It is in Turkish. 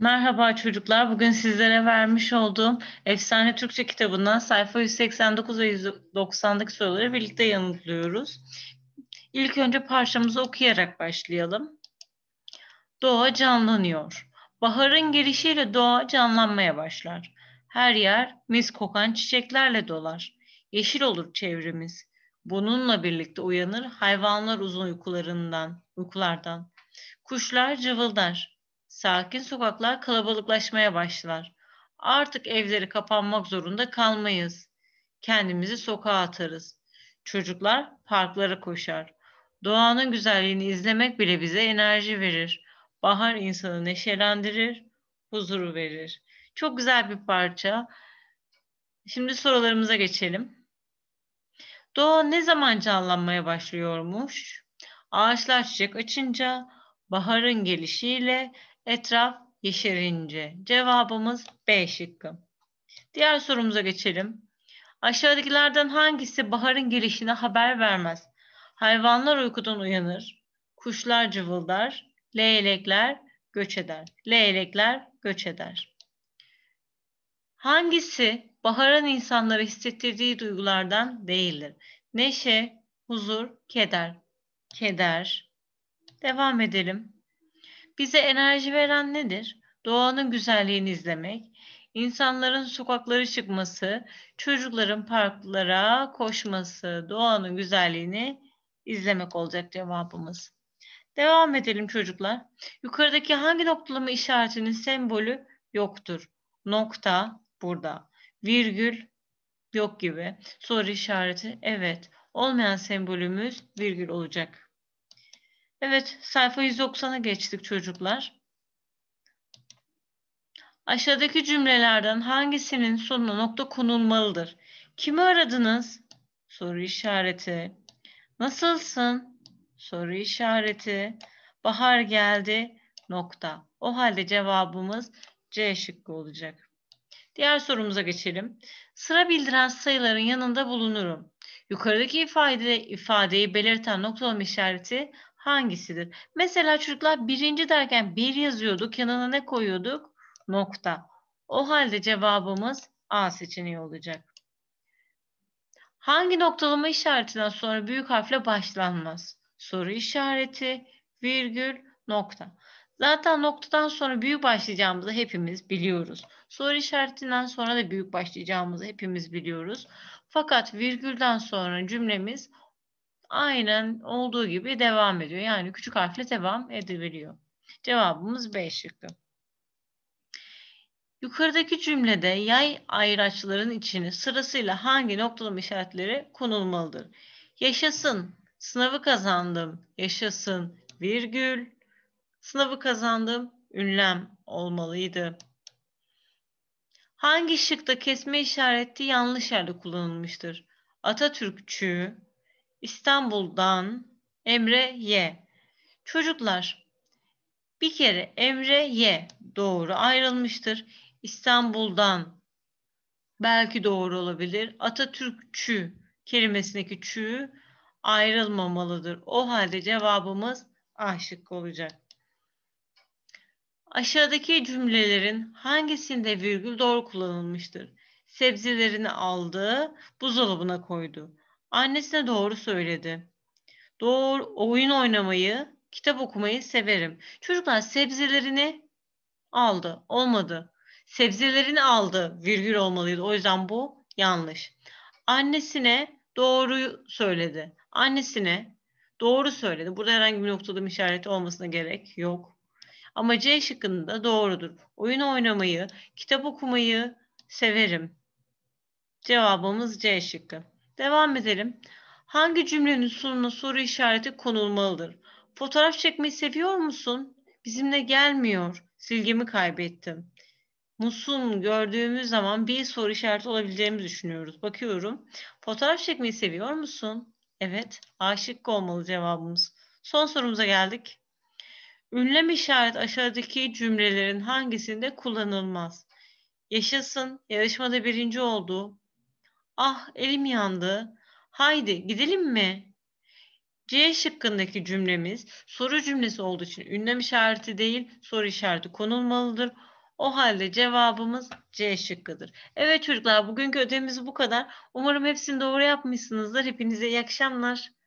Merhaba çocuklar. Bugün sizlere vermiş olduğum Efsane Türkçe kitabından sayfa 189 ve 190'daki soruları birlikte yanıtlıyoruz. İlk önce parçamızı okuyarak başlayalım. Doğa canlanıyor. Baharın gelişiyle doğa canlanmaya başlar. Her yer mis kokan çiçeklerle dolar. Yeşil olur çevremiz. Bununla birlikte uyanır hayvanlar uzun uykularından, uykulardan. Kuşlar cıvıldar sakin sokaklar kalabalıklaşmaya başlar. Artık evleri kapanmak zorunda kalmayız. Kendimizi sokağa atarız. Çocuklar parklara koşar. Doğanın güzelliğini izlemek bile bize enerji verir. Bahar insanı neşelendirir, huzuru verir. Çok güzel bir parça. Şimdi sorularımıza geçelim. Doğa ne zaman canlanmaya başlıyormuş? Ağaçlar çiçek açınca, baharın gelişiyle Etraf yeşerince. Cevabımız B şıkkı. Diğer sorumuza geçelim. Aşağıdakilerden hangisi baharın gelişine haber vermez? Hayvanlar uykudan uyanır, kuşlar cıvıldar, leylekler göç eder. Leylekler göç eder. Hangisi baharın insanlara hissettirdiği duygulardan değildir? Neşe, huzur, keder. Keder. Devam edelim. Bize enerji veren nedir? Doğanın güzelliğini izlemek, insanların sokaklara çıkması, çocukların parklara koşması, doğanın güzelliğini izlemek olacak cevabımız. Devam edelim çocuklar. Yukarıdaki hangi noktalama işaretinin sembolü yoktur? Nokta burada. Virgül yok gibi. Soru işareti evet. Olmayan sembolümüz virgül olacak. Evet sayfa 190'a geçtik çocuklar. Aşağıdaki cümlelerden hangisinin sonuna nokta konulmalıdır? Kimi aradınız? Soru işareti. Nasılsın? Soru işareti. Bahar geldi. Nokta. O halde cevabımız C şıkkı olacak. Diğer sorumuza geçelim. Sıra bildiren sayıların yanında bulunurum. Yukarıdaki ifade, ifadeyi belirten noktalama işareti hangisidir? Mesela çocuklar birinci derken bir yazıyorduk. Yanına ne koyuyorduk? Nokta. O halde cevabımız A seçeneği olacak. Hangi noktalama işaretinden sonra büyük harfle başlanmaz? Soru işareti, virgül, nokta. Zaten noktadan sonra büyük başlayacağımızı hepimiz biliyoruz. Soru işaretinden sonra da büyük başlayacağımızı hepimiz biliyoruz. Fakat virgülden sonra cümlemiz aynen olduğu gibi devam ediyor. Yani küçük harfle devam ediliyor. Cevabımız B şıkkı. Yukarıdaki cümlede yay ayraçların içine sırasıyla hangi noktalama işaretleri konulmalıdır? Yaşasın, sınavı kazandım, yaşasın, virgül, sınavı kazandım, ünlem olmalıydı. Hangi şıkta kesme işareti yanlış yerde kullanılmıştır? Atatürkçü, İstanbul'dan Emre Y. Çocuklar bir kere Emre Y doğru ayrılmıştır. İstanbul'dan belki doğru olabilir. Atatürkçü kelimesindeki çü ayrılmamalıdır. O halde cevabımız A şıkkı olacak. Aşağıdaki cümlelerin hangisinde virgül doğru kullanılmıştır? Sebzelerini aldı, buzdolabına koydu. Annesine doğru söyledi. Doğru oyun oynamayı, kitap okumayı severim. Çocuklar sebzelerini aldı. Olmadı. Sebzelerini aldı. Virgül olmalıydı. O yüzden bu yanlış. Annesine doğruyu söyledi. Annesine doğru söyledi. Burada herhangi bir noktada bir işareti olmasına gerek yok. Ama C şıkkında doğrudur. Oyun oynamayı, kitap okumayı severim. Cevabımız C şıkkı. Devam edelim. Hangi cümlenin sonuna soru işareti konulmalıdır? Fotoğraf çekmeyi seviyor musun? Bizimle gelmiyor. Silgimi kaybettim. Musun gördüğümüz zaman bir soru işareti olabileceğimizi düşünüyoruz. Bakıyorum. Fotoğraf çekmeyi seviyor musun? Evet. Aşık olmalı cevabımız. Son sorumuza geldik. Ünlem işaret aşağıdaki cümlelerin hangisinde kullanılmaz? Yaşasın, yarışmada birinci oldu, Ah elim yandı. Haydi gidelim mi? C şıkkındaki cümlemiz soru cümlesi olduğu için ünlem işareti değil soru işareti konulmalıdır. O halde cevabımız C şıkkıdır. Evet çocuklar bugünkü ödevimiz bu kadar. Umarım hepsini doğru yapmışsınızdır. Hepinize iyi akşamlar.